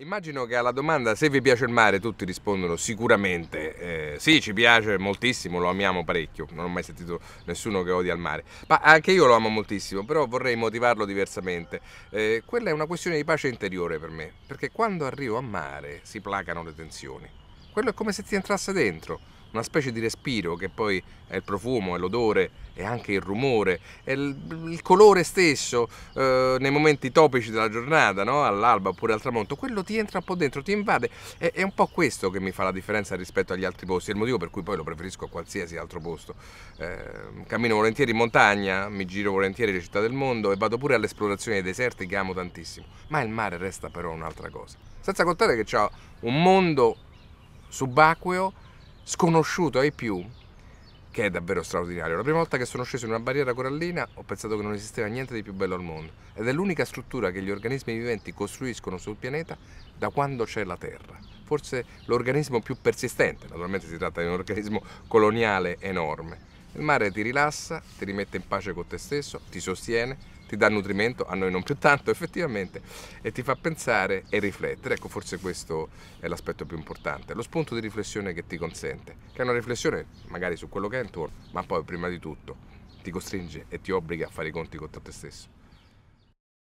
Immagino che alla domanda se vi piace il mare tutti rispondono sicuramente eh, sì, ci piace moltissimo, lo amiamo parecchio, non ho mai sentito nessuno che odia il mare, ma anche io lo amo moltissimo, però vorrei motivarlo diversamente. Eh, quella è una questione di pace interiore per me, perché quando arrivo a mare si placano le tensioni. Quello è come se ti entrasse dentro una specie di respiro che poi è il profumo, è l'odore, è anche il rumore, è il, il colore stesso eh, nei momenti topici della giornata, no? all'alba oppure al tramonto, quello ti entra un po' dentro, ti invade, è, è, un po' questo che mi fa la differenza rispetto agli altri posti, è il motivo per cui poi lo preferisco a qualsiasi altro posto. Eh, cammino volentieri in montagna, mi giro volentieri le città del mondo e vado pure all'esplorazione dei deserti che amo tantissimo, ma il mare resta però un'altra cosa, senza contare che c'è un mondo subacqueo sconosciuto ai più, che è davvero straordinario. La prima volta che sono sceso in una barriera corallina ho pensato che non esisteva niente di più bello al mondo ed è l'unica struttura che gli organismi viventi costruiscono sul pianeta da quando c'è la Terra. Forse l'organismo più persistente, naturalmente si tratta di un organismo coloniale enorme. Il mare ti rilassa, ti rimette in pace con te stesso, ti sostiene, ti dà nutrimento, a noi non più tanto effettivamente, e ti fa pensare e riflettere. Ecco, forse questo è l'aspetto più importante, lo spunto di riflessione che ti consente, che è una riflessione magari su quello che è intorno, ma poi prima di tutto ti costringe e ti obbliga a fare i conti con te stesso.